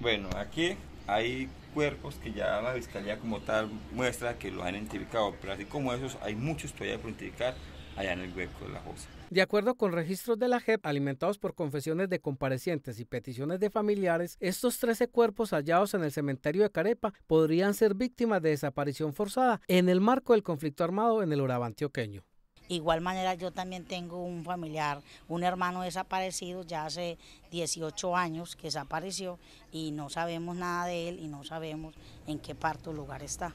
Bueno, aquí hay cuerpos que ya la fiscalía como tal muestra que lo han identificado, pero así como esos hay muchos todavía por identificar allá en el hueco de la fosa. De acuerdo con registros de la JEP alimentados por confesiones de comparecientes y peticiones de familiares, estos 13 cuerpos hallados en el cementerio de Carepa podrían ser víctimas de desaparición forzada en el marco del conflicto armado en el Urabá Igual manera yo también tengo un familiar, un hermano desaparecido ya hace 18 años que desapareció y no sabemos nada de él y no sabemos en qué parte o lugar está.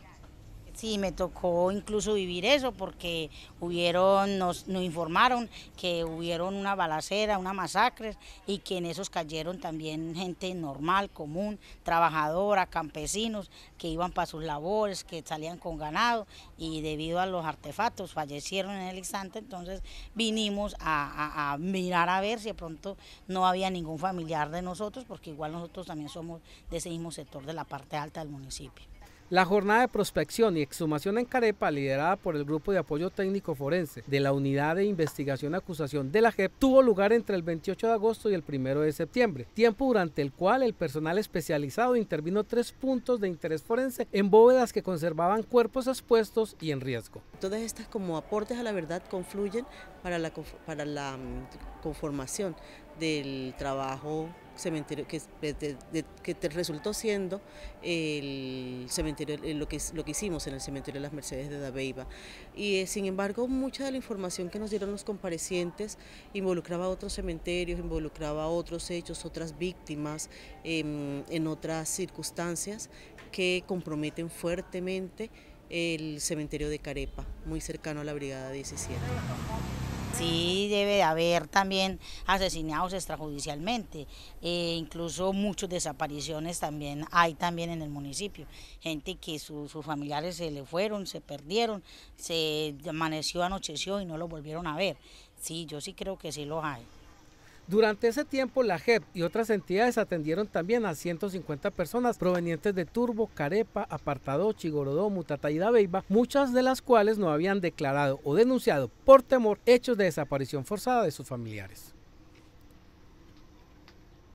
Sí, me tocó incluso vivir eso porque hubieron, nos, nos, informaron que hubieron una balacera, una masacre y que en esos cayeron también gente normal, común, trabajadora, campesinos que iban para sus labores, que salían con ganado y debido a los artefactos fallecieron en el instante, entonces vinimos a, a mirar a ver si de pronto no había ningún familiar de nosotros porque igual nosotros también somos de ese mismo sector de la parte alta del municipio. La jornada de prospección y exhumación en Carepa, liderada por el Grupo de Apoyo Técnico Forense de la Unidad de Investigación Acusación de la JEP, tuvo lugar entre el 28 de agosto y el 1 de septiembre, tiempo durante el cual el personal especializado intervino tres puntos de interés forense en bóvedas que conservaban cuerpos expuestos y en riesgo. Todas estas como aportes a la verdad confluyen para la, para la mm, conformación del trabajo cementerio que, resultó siendo el cementerio eh, lo que lo que hicimos en el cementerio de las Mercedes de Dabeiba y eh, sin embargo mucha de la información que nos dieron los comparecientes involucraba otros cementerios involucraba otros hechos otras víctimas em, en otras circunstancias que comprometen fuertemente el cementerio de Carepa muy cercano a la brigada 17 Sí, debe de haber también asesinados extrajudicialmente, eh, incluso muchas desapariciones también hay también en el municipio, gente que sus familiares se le fueron, se perdieron, se amaneció, anocheció y no lo volvieron a ver. Sí, yo sí creo que sí los hay. Durante ese tiempo, la JEP y otras entidades atendieron también a 150 personas provenientes de Turbo, Carepa, Apartado, Chigorodó, Mutatá y Dabeiba, muchas de las cuales no habían declarado o denunciado por temor hechos de desaparición forzada de sus familiares.